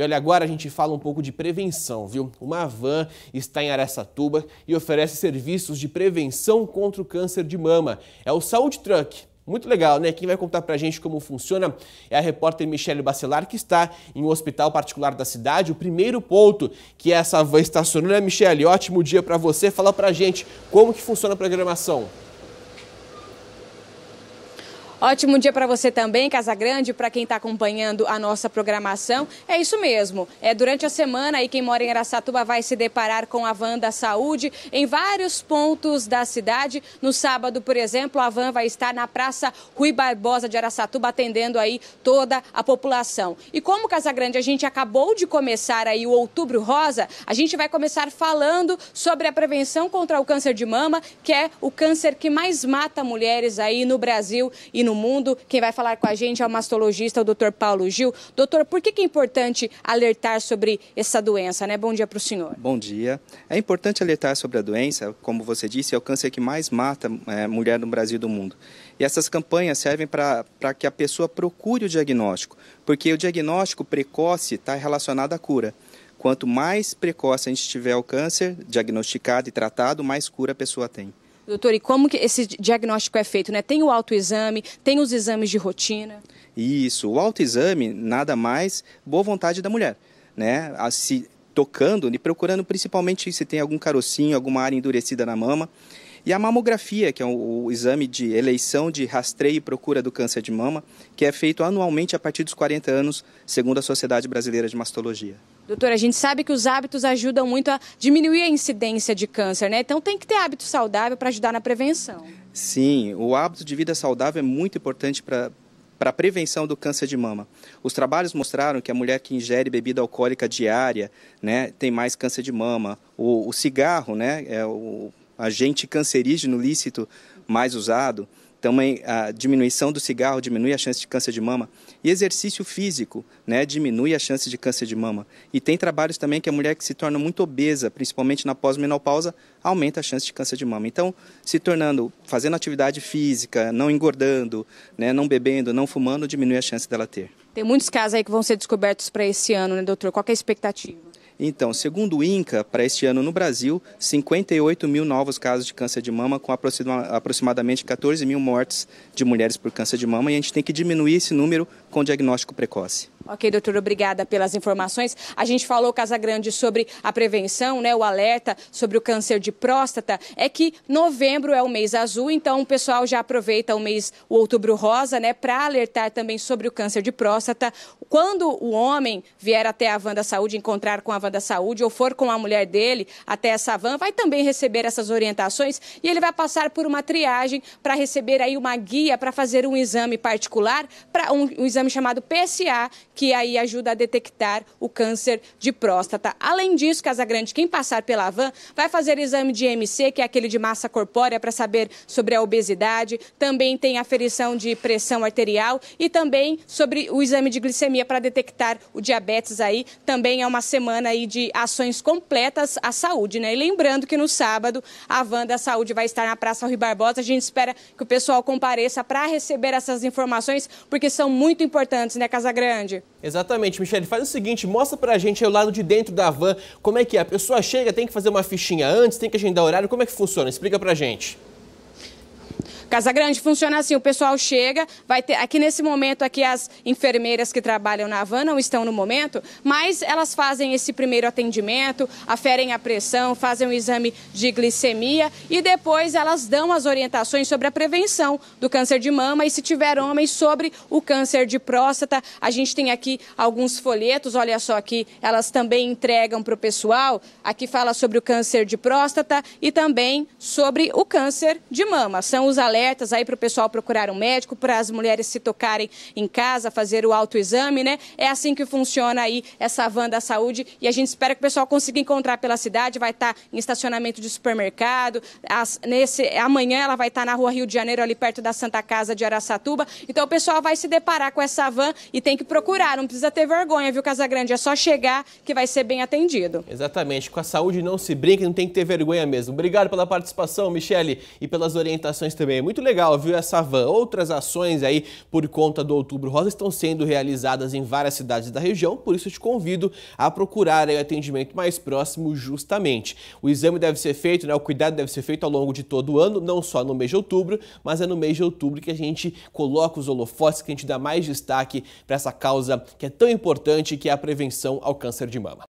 E olha, agora a gente fala um pouco de prevenção, viu? Uma van está em Aracatuba e oferece serviços de prevenção contra o câncer de mama. É o Saúde Truck. Muito legal, né? Quem vai contar pra gente como funciona é a repórter Michelle Bacelar, que está em um hospital particular da cidade. O primeiro ponto que essa van estacionou, né, Michelle? Ótimo dia para você. Fala pra gente como que funciona a programação. Ótimo dia para você também, Casa Grande, para quem está acompanhando a nossa programação. É isso mesmo. É durante a semana aí quem mora em Araçatuba vai se deparar com a van da saúde em vários pontos da cidade. No sábado, por exemplo, a van vai estar na Praça Rui Barbosa de Araçatuba atendendo aí toda a população. E como Casa Grande a gente acabou de começar aí o Outubro Rosa, a gente vai começar falando sobre a prevenção contra o câncer de mama, que é o câncer que mais mata mulheres aí no Brasil e no no mundo. Quem vai falar com a gente é o mastologista, o doutor Paulo Gil. Doutor, por que, é importante alertar sobre essa doença? Né? Bom dia para o senhor. Bom dia. É importante alertar sobre a doença. Como você disse, é o câncer que mais mata é, mulher no Brasil e do mundo. E essas campanhas servem para que a pessoa procure o diagnóstico, porque o diagnóstico precoce está relacionado à cura. Quanto mais precoce a gente tiver o câncer diagnosticado e tratado, mais cura a pessoa tem. Doutor, e como que esse diagnóstico é feito? Né? Tem o autoexame, tem os exames de rotina? Isso, o autoexame nada mais boa vontade da mulher. Né? A, se tocando e procurando principalmente se tem algum carocinho, alguma área endurecida na mama. E a mamografia, que é o, o, exame de eleição de rastreio e procura do câncer de mama, que é feito anualmente a partir dos 40 anos, segundo a Sociedade Brasileira de Mastologia. Doutora, a gente sabe que os hábitos ajudam muito a diminuir a incidência de câncer, né? Então tem que ter hábito saudável para ajudar na prevenção. Sim, o hábito de vida saudável é muito importante para para a prevenção do câncer de mama. Os trabalhos mostraram que a mulher que ingere bebida alcoólica diária né, tem mais câncer de mama. O, o cigarro, né, é o, agente cancerígeno lícito mais usado, também a diminuição do cigarro diminui a chance de câncer de mama. E exercício físico né, diminui a chance de câncer de mama. E tem trabalhos também que a mulher que se torna muito obesa, principalmente na pós-menopausa, aumenta a chance de câncer de mama. Então, se tornando, fazendo atividade física, não engordando, né, não bebendo, não fumando, diminui a chance dela ter. Tem muitos casos aí que vão ser descobertos para esse ano, né, doutor? Qual é a expectativa? Então, segundo o INCA, para este ano no Brasil, 58 mil novos casos de câncer de mama, com aproximadamente 14 mil mortes de mulheres por câncer de mama, e a gente tem que diminuir esse número com diagnóstico precoce. Ok, doutor, obrigada pelas informações. A gente falou, Casagrande, sobre a prevenção, né, o alerta sobre o câncer de próstata. É que novembro é o mês azul, então o pessoal já aproveita o mês, o outubro rosa, né, para alertar também sobre o câncer de próstata. Quando o homem vier até a van da saúde, encontrar com a van da saúde, ou for com a mulher dele até essa van, vai também receber essas orientações e ele vai passar por uma triagem para receber aí uma guia para fazer um exame particular, para um, um exame chamado PSA, que aí ajuda a detectar o câncer de próstata. Além disso, Casagrande, quem passar pela van vai fazer exame de MC, que é aquele de massa corpórea, para saber sobre a obesidade. Também tem aferição de pressão arterial e também sobre o exame de glicemia para detectar o diabetes aí. Também é uma semana aí de ações completas à saúde, né? E lembrando que no sábado a van da saúde vai estar na Praça Rui Barbosa. A gente espera que o pessoal compareça para receber essas informações, porque são muito importantes, né, Grande. Exatamente, Michele. Faz o seguinte, mostra pra gente o lado de dentro da van, como é que é. A pessoa chega, tem que fazer uma fichinha antes, tem que agendar horário, como é que funciona? Explica pra gente. Casa Grande funciona assim, o pessoal chega, vai ter aqui nesse momento aqui as enfermeiras que trabalham na van não estão no momento, mas elas fazem esse primeiro atendimento, aferem a pressão, fazem o um exame de glicemia e depois elas dão as orientações sobre a prevenção do câncer de mama e se tiver homens sobre o câncer de próstata. A gente tem aqui alguns folhetos, olha só aqui, elas também entregam para o pessoal. Aqui fala sobre o câncer de próstata e também sobre o câncer de mama. São os alertas abertas aí para o pessoal procurar um médico, para as mulheres se tocarem em casa, fazer o autoexame, né? É assim que funciona aí essa van da saúde e a gente espera que o pessoal consiga encontrar pela cidade, vai estar tá em estacionamento de supermercado, as, nesse, amanhã ela vai estar tá na rua Rio de Janeiro, ali perto da Santa Casa de Araçatuba, então o pessoal vai se deparar com essa van e tem que procurar, não precisa ter vergonha, viu, Casagrande? É só chegar que vai ser bem atendido. Exatamente, com a saúde não se brinca, não tem que ter vergonha mesmo. Obrigado pela participação, Michele, e pelas orientações também. Muito muito legal, viu, essa van. Outras ações aí por conta do Outubro Rosa estão sendo realizadas em várias cidades da região, por isso te convido a procurar aí o atendimento mais próximo justamente. O exame deve ser feito, né, o cuidado deve ser feito ao longo de todo o ano, não só no mês de outubro, mas é no mês de outubro que a gente coloca os holofotes, que a gente dá mais destaque para essa causa que é tão importante, que é a prevenção ao câncer de mama.